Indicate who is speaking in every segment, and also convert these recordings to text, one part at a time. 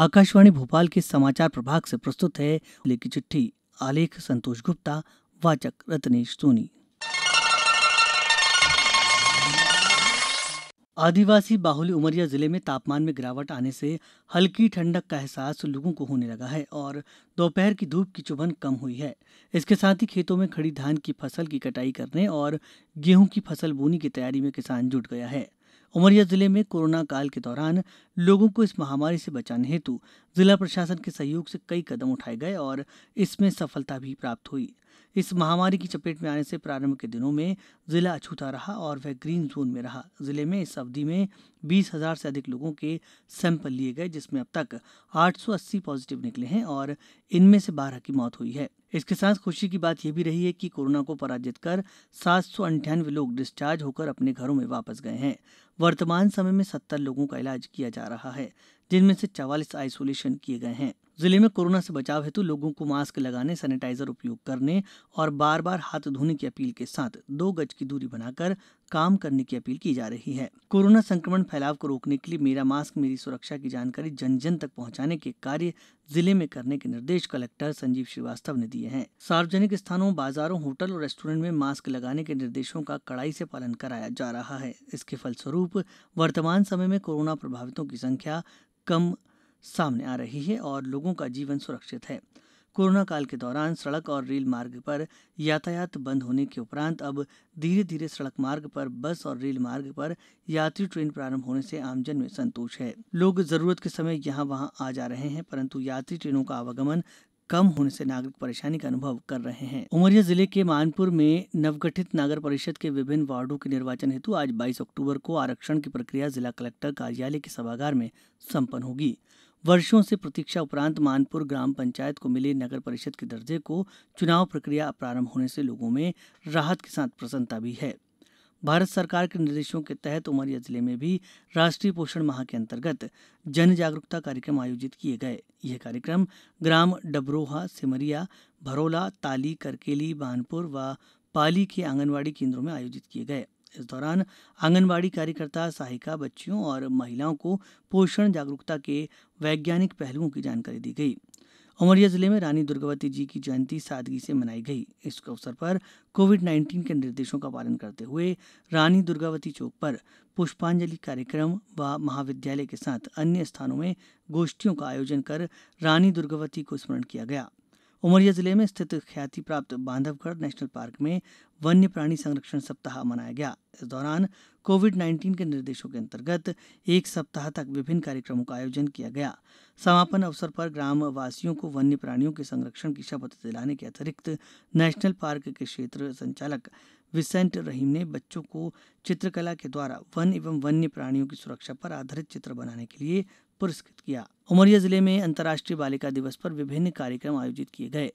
Speaker 1: आकाशवाणी भोपाल के समाचार प्रभाग से प्रस्तुत है लिखी चिट्ठी आलेख संतोष गुप्ता वाचक रत्नेश सोनी आदिवासी बाहुल्य उमरिया जिले में तापमान में गिरावट आने से हल्की ठंडक का एहसास लोगों को होने लगा है और दोपहर की धूप की चुभन कम हुई है इसके साथ ही खेतों में खड़ी धान की फसल की कटाई करने और गेहूं की फसल बोनी की तैयारी में किसान जुट गया है उमरिया जिले में कोरोना काल के दौरान लोगों को इस महामारी से बचाने हेतु जिला प्रशासन के सहयोग से कई कदम उठाए गए और इसमें सफलता भी प्राप्त हुई इस महामारी की चपेट में आने से प्रारंभ के दिनों में जिला अछूता रहा और वह ग्रीन जोन में रहा जिले में इस अवधि में बीस हजार से अधिक लोगों के सैंपल लिए गए जिसमें अब तक 880 पॉजिटिव निकले हैं और इनमें से बारह की मौत हुई है इसके साथ खुशी की बात यह भी रही है कि कोरोना को पराजित कर सात सौ अंठानवे लोग डिस्चार्ज होकर अपने घरों में वापस गए हैं वर्तमान समय में सत्तर लोगों का इलाज किया जा रहा है जिनमें से चवालीस आइसोलेशन किए गए हैं जिले में कोरोना से बचाव हेतु लोगों को मास्क लगाने सैनिटाइजर उपयोग करने और बार बार हाथ धोने की अपील के साथ दो गज की दूरी बनाकर काम करने की अपील की जा रही है कोरोना संक्रमण फैलाव को रोकने के लिए मेरा मास्क मेरी सुरक्षा की जानकारी जन जन तक पहुंचाने के कार्य जिले में करने के निर्देश कलेक्टर संजीव श्रीवास्तव ने दिए हैं सार्वजनिक स्थानों बाजारों होटल और रेस्टोरेंट में मास्क लगाने के निर्देशों का कड़ाई से पालन कराया जा रहा है इसके फलस्वरूप वर्तमान समय में कोरोना प्रभावितों की संख्या कम सामने आ रही है और लोगों का जीवन सुरक्षित है कोरोना काल के दौरान सड़क और रेल मार्ग पर यातायात बंद होने के उपरांत अब धीरे धीरे सड़क मार्ग पर बस और रेल मार्ग पर यात्री ट्रेन प्रारंभ होने से आमजन में संतोष है लोग जरूरत के समय यहाँ वहाँ आ जा रहे हैं परंतु यात्री ट्रेनों का आवागमन कम होने से नागरिक परेशानी का अनुभव कर रहे हैं उमरिया जिले के मानपुर में नवगठित नगर परिषद के विभिन्न वार्डो के निर्वाचन हेतु आज 22 अक्टूबर को आरक्षण की प्रक्रिया जिला कलेक्टर कार्यालय के सभागार में संपन्न होगी वर्षों से प्रतीक्षा उपरांत मानपुर ग्राम पंचायत को मिले नगर परिषद के दर्जे को चुनाव प्रक्रिया प्रारंभ होने से लोगों में राहत के साथ प्रसन्नता भी है भारत सरकार के निर्देशों के तहत उमरिया जिले में भी राष्ट्रीय पोषण माह के अंतर्गत जन जागरूकता कार्यक्रम आयोजित किए गए यह कार्यक्रम ग्राम डबरोहा सिमरिया भरोला ताली करकेली बानपुर व पाली के आंगनबाड़ी केंद्रों में आयोजित किए गए इस दौरान आंगनबाड़ी कार्यकर्ता सहायिका बच्चियों और महिलाओं को पोषण जागरूकता के वैज्ञानिक पहलुओं की जानकारी दी गई उमरिया जिले में रानी दुर्गावती जी की जयंती सादगी से मनाई गई इस अवसर पर कोविड नाइन्टीन के निर्देशों का पालन करते हुए रानी दुर्गावती चौक पर पुष्पांजलि कार्यक्रम व महाविद्यालय के साथ अन्य स्थानों में गोष्ठियों का आयोजन कर रानी दुर्गावती को स्मरण किया गया उमरिया जिले में स्थित ख्याति प्राप्त बांधवगढ़ नेशनल पार्क में वन्य प्राणी संरक्षण सप्ताह मनाया गया इस दौरान कोविड नाइन्टीन के निर्देशों के अंतर्गत एक सप्ताह तक विभिन्न कार्यक्रमों का आयोजन किया गया समापन अवसर पर ग्रामवासियों को वन्य प्राणियों के संरक्षण की शपथ दिलाने के अतिरिक्त नेशनल पार्क के क्षेत्र संचालक विसेंट रहीम ने बच्चों को चित्रकला के द्वारा वन एवं वन्य प्राणियों की सुरक्षा पर आधारित चित्र बनाने के लिए पुरस्कृत किया उमरिया जिले में अंतर्राष्ट्रीय बालिका दिवस पर विभिन्न कार्यक्रम आयोजित किए गए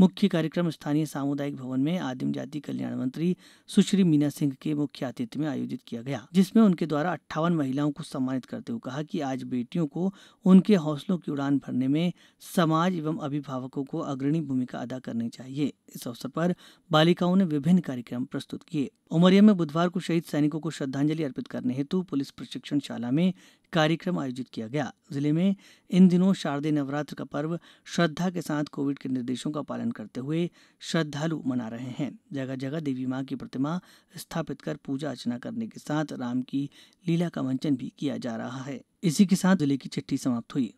Speaker 1: मुख्य कार्यक्रम स्थानीय सामुदायिक भवन में आदिम जाति कल्याण मंत्री सुश्री मीना सिंह के मुख्य आतिथ्य में आयोजित किया गया जिसमें उनके द्वारा अट्ठावन महिलाओं को सम्मानित करते हुए कहा कि आज बेटियों को उनके हौसलों की उड़ान भरने में समाज एवं अभिभावकों को अग्रणी भूमिका अदा करनी चाहिए इस अवसर पर बालिकाओं ने विभिन्न कार्यक्रम प्रस्तुत किए उमरिया में बुधवार को शहीद सैनिकों को श्रद्धांजलि अर्पित करने हेतु पुलिस प्रशिक्षण शाला में कार्यक्रम आयोजित किया गया जिले में इन दिनों शारदीय नवरात्र का पर्व श्रद्धा के साथ कोविड के निर्देशों का पालन करते हुए श्रद्धालु मना रहे हैं जगह जगह देवी मां की प्रतिमा स्थापित कर पूजा अर्चना करने के साथ राम की लीला का मंचन भी किया जा रहा है इसी के साथ जिले की चिट्ठी समाप्त हुई